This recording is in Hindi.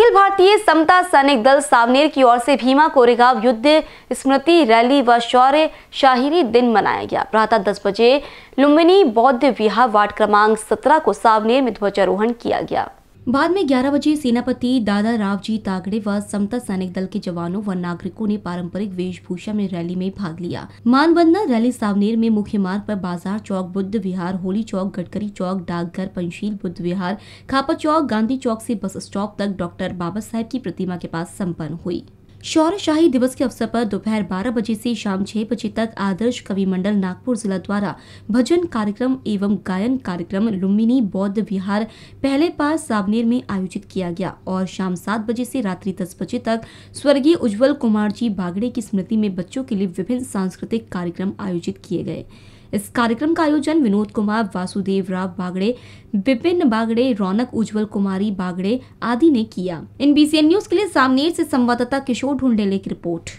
अखिल भारतीय समता सैनिक दल सावनेर की ओर से भीमा कोरेगांव युद्ध स्मृति रैली व शौर्य शाहिरी दिन मनाया गया प्रातः दस बजे लुम्बिनी बौद्ध विहार वार्ड क्रमांक सत्रह को सावनेर में ध्वजारोहण किया गया बाद में 11 बजे सेनापति दादा रावजी तागड़े व समता सैनिक दल के जवानों व नागरिकों ने पारंपरिक वेशभूषा में रैली में भाग लिया मानवंदना रैली सावनेर में मुख्य मार्ग पर बाजार चौक बुद्ध विहार होली चौक गडकरी चौक डाकघर पंशील बुद्ध विहार खापा चौक गांधी चौक से बस स्टॉप तक डॉक्टर बाबा साहेब की प्रतिमा के पास सम्पन्न हुई शौर्य शाही दिवस के अवसर पर दोपहर 12 बजे से शाम छह बजे तक आदर्श कवि मंडल नागपुर जिला द्वारा भजन कार्यक्रम एवं गायन कार्यक्रम लुम्बिनी बौद्ध विहार पहले पास सावनेर में आयोजित किया गया और शाम सात बजे से रात्रि दस बजे तक स्वर्गीय उज्जवल कुमार जी बागड़े की स्मृति में बच्चों के लिए विभिन्न सांस्कृतिक कार्यक्रम आयोजित किए गए इस कार्यक्रम का आयोजन विनोद कुमार वासुदेव राव बागड़े विपिन बागड़े रौनक उज्जवल कुमारी बागड़े आदि ने किया इन बीसीएन न्यूज के लिए सामनेर से संवाददाता किशोर ढूंढेले की रिपोर्ट